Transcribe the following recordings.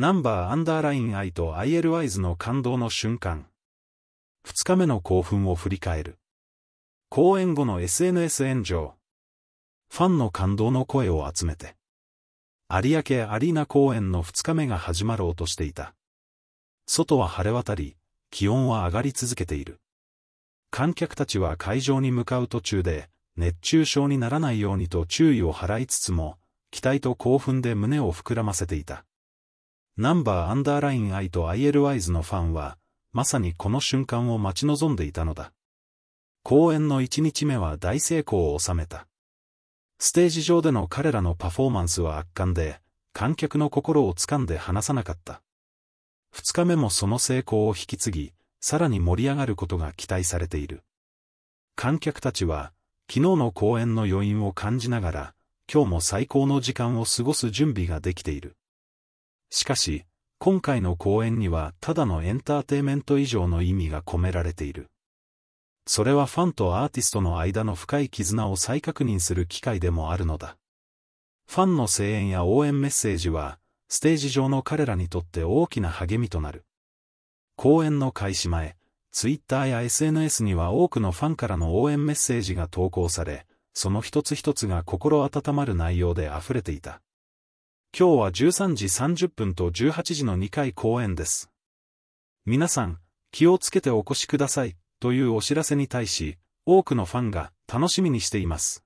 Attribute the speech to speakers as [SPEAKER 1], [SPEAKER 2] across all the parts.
[SPEAKER 1] ナンバーアンダーライン I と IL ワイズの感動の瞬間。2日目の興奮を振り返る。公演後の SNS 炎上。ファンの感動の声を集めて。有明アリーナ公演の2日目が始まろうとしていた。外は晴れ渡り、気温は上がり続けている。観客たちは会場に向かう途中で、熱中症にならないようにと注意を払いつつも、期待と興奮で胸を膨らませていた。ナンバーアンダーライン I と ILYs のファンは、まさにこの瞬間を待ち望んでいたのだ。公演の1日目は大成功を収めた。ステージ上での彼らのパフォーマンスは圧巻で、観客の心を掴んで離さなかった。2日目もその成功を引き継ぎ、さらに盛り上がることが期待されている。観客たちは、昨日の公演の余韻を感じながら、今日も最高の時間を過ごす準備ができている。しかし、今回の公演にはただのエンターテイメント以上の意味が込められている。それはファンとアーティストの間の深い絆を再確認する機会でもあるのだ。ファンの声援や応援メッセージは、ステージ上の彼らにとって大きな励みとなる。公演の開始前、ツイッターや SNS には多くのファンからの応援メッセージが投稿され、その一つ一つが心温まる内容で溢れていた。今日は13時30分と18時の2回公演です。皆さん、気をつけてお越しください、というお知らせに対し、多くのファンが楽しみにしています。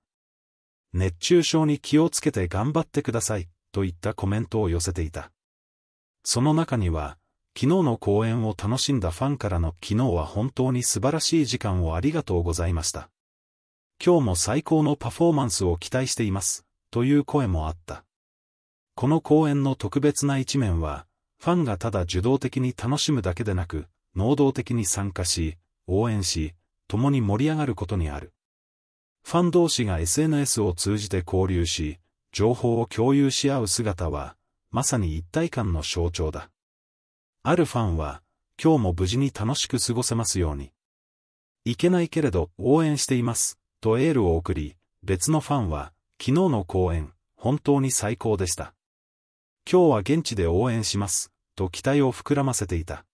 [SPEAKER 1] 熱中症に気をつけて頑張ってください、といったコメントを寄せていた。その中には、昨日の公演を楽しんだファンからの昨日は本当に素晴らしい時間をありがとうございました。今日も最高のパフォーマンスを期待しています、という声もあった。この公演の特別な一面は、ファンがただ受動的に楽しむだけでなく、能動的に参加し、応援し、共に盛り上がることにある。ファン同士が SNS を通じて交流し、情報を共有し合う姿は、まさに一体感の象徴だ。あるファンは、今日も無事に楽しく過ごせますように。いけないけれど応援しています、とエールを送り、別のファンは、昨日の公演、本当に最高でした。今日は現地で応援します、と期待を膨らませていた。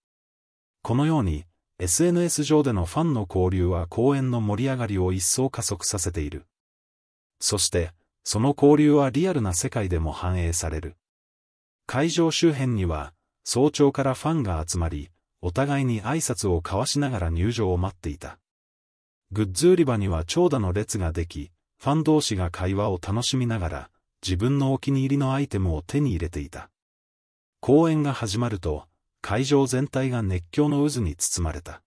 [SPEAKER 1] このように、SNS 上でのファンの交流は公演の盛り上がりを一層加速させている。そして、その交流はリアルな世界でも反映される。会場周辺には、早朝からファンが集まり、お互いに挨拶を交わしながら入場を待っていた。グッズ売り場には長蛇の列ができ、ファン同士が会話を楽しみながら、自分のお気に入りのアイテムを手に入れていた。公演が始まると、会場全体が熱狂の渦に包まれた。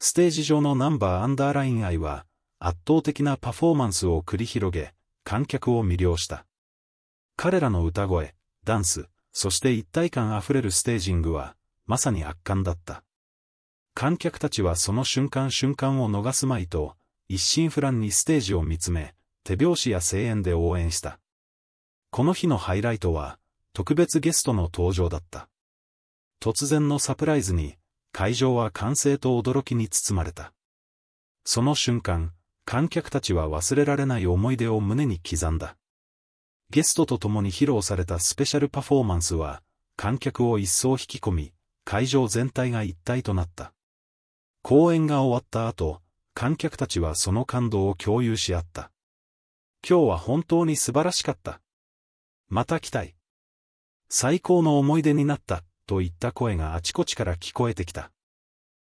[SPEAKER 1] ステージ上のナンバーアンダーライン愛は、圧倒的なパフォーマンスを繰り広げ、観客を魅了した。彼らの歌声、ダンス、そして一体感あふれるステージングは、まさに圧巻だった。観客たちはその瞬間瞬間を逃すまいと、一心不乱にステージを見つめ、手拍子や声援で応援した。この日のハイライトは、特別ゲストの登場だった。突然のサプライズに、会場は歓声と驚きに包まれた。その瞬間、観客たちは忘れられない思い出を胸に刻んだ。ゲストと共に披露されたスペシャルパフォーマンスは、観客を一層引き込み、会場全体が一体となった。公演が終わった後、観客たちはその感動を共有し合った。今日は本当に素晴らしかった。また来たい。最高の思い出になった、といった声があちこちから聞こえてきた。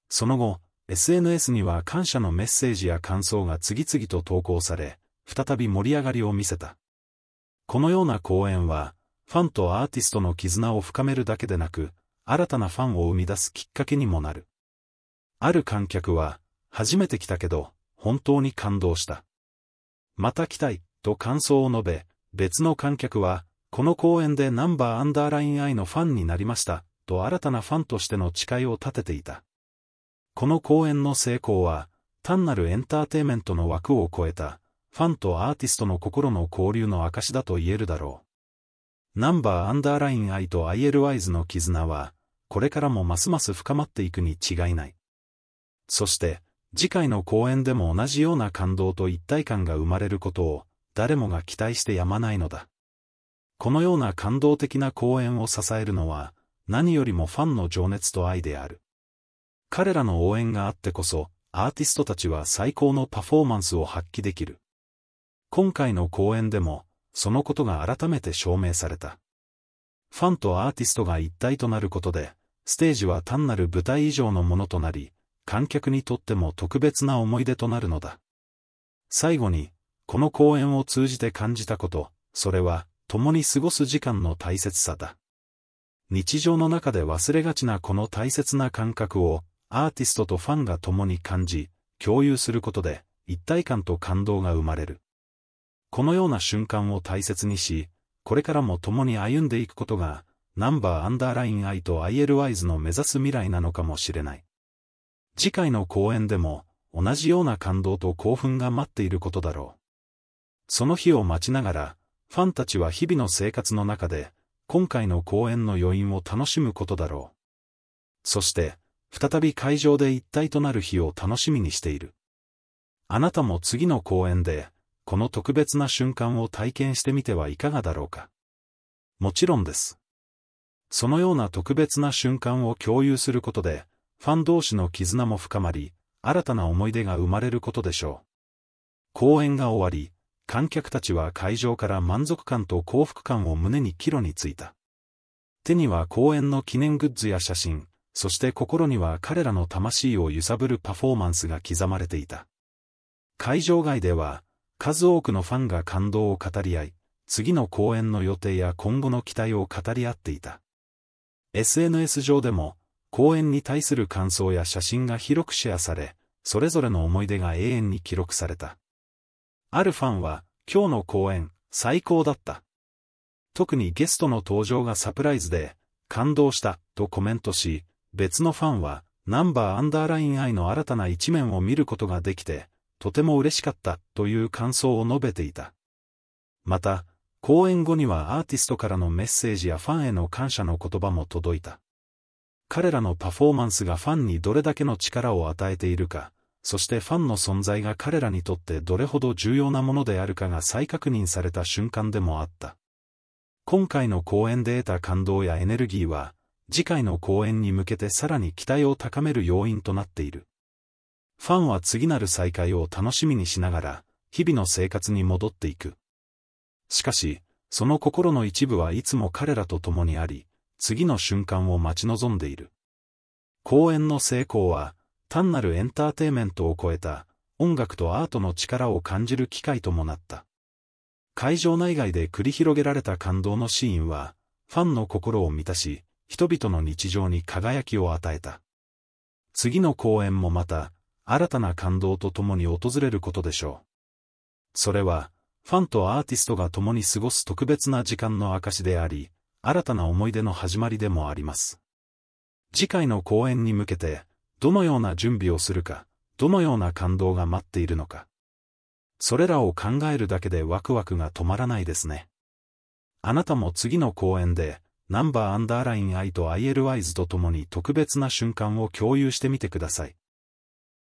[SPEAKER 1] その後、SNS には感謝のメッセージや感想が次々と投稿され、再び盛り上がりを見せた。このような講演は、ファンとアーティストの絆を深めるだけでなく、新たなファンを生み出すきっかけにもなる。ある観客は、初めて来たけど、本当に感動した。また来たい、と感想を述べ、別の観客は、この公演でナンバーアンダーラインイのファンになりました、と新たなファンとしての誓いを立てていた。この公演の成功は、単なるエンターテイメントの枠を超えた、ファンとアーティストの心の交流の証だと言えるだろう。ナンバーアンダーラインイと ILYs の絆は、これからもますます深まっていくに違いない。そして、次回の公演でも同じような感動と一体感が生まれることを、誰もが期待してやまないのだ。このような感動的な公演を支えるのは、何よりもファンの情熱と愛である。彼らの応援があってこそ、アーティストたちは最高のパフォーマンスを発揮できる。今回の公演でも、そのことが改めて証明された。ファンとアーティストが一体となることで、ステージは単なる舞台以上のものとなり、観客にとっても特別な思い出となるのだ。最後に、この公演を通じて感じたこと、それは、共に過ごす時間の大切さだ。日常の中で忘れがちなこの大切な感覚を、アーティストとファンが共に感じ、共有することで、一体感と感動が生まれる。このような瞬間を大切にし、これからも共に歩んでいくことが、ナンバーアンダーライン I と ILYs の目指す未来なのかもしれない。次回の公演でも、同じような感動と興奮が待っていることだろう。その日を待ちながら、ファンたちは日々の生活の中で、今回の公演の余韻を楽しむことだろう。そして、再び会場で一体となる日を楽しみにしている。あなたも次の公演で、この特別な瞬間を体験してみてはいかがだろうか。もちろんです。そのような特別な瞬間を共有することで、ファン同士の絆も深まり、新たな思い出が生まれることでしょう。公演が終わり、観客たちは会場から満足感と幸福感を胸に帰路についた。手には公演の記念グッズや写真、そして心には彼らの魂を揺さぶるパフォーマンスが刻まれていた。会場外では、数多くのファンが感動を語り合い、次の公演の予定や今後の期待を語り合っていた。SNS 上でも、公演に対する感想や写真が広くシェアされ、それぞれの思い出が永遠に記録された。あるファンは、今日の公演、最高だった。特にゲストの登場がサプライズで、感動した、とコメントし、別のファンは、ナンバーアンダーライン愛の新たな一面を見ることができて、とても嬉しかった、という感想を述べていた。また、公演後にはアーティストからのメッセージやファンへの感謝の言葉も届いた。彼らのパフォーマンスがファンにどれだけの力を与えているか、そしてファンの存在が彼らにとってどれほど重要なものであるかが再確認された瞬間でもあった。今回の公演で得た感動やエネルギーは、次回の公演に向けてさらに期待を高める要因となっている。ファンは次なる再会を楽しみにしながら、日々の生活に戻っていく。しかし、その心の一部はいつも彼らと共にあり、次の瞬間を待ち望んでいる。公演の成功は、単なるエンターテイメントを超えた、音楽とアートの力を感じる機会ともなった。会場内外で繰り広げられた感動のシーンは、ファンの心を満たし、人々の日常に輝きを与えた。次の公演もまた、新たな感動と共に訪れることでしょう。それは、ファンとアーティストが共に過ごす特別な時間の証であり、新たな思い出の始まりでもあります。次回の公演に向けて、どのような準備をするか、どのような感動が待っているのか。それらを考えるだけでワクワクが止まらないですね。あなたも次の公演で、ナンバーアンダーライン I と ILYs と共に特別な瞬間を共有してみてください。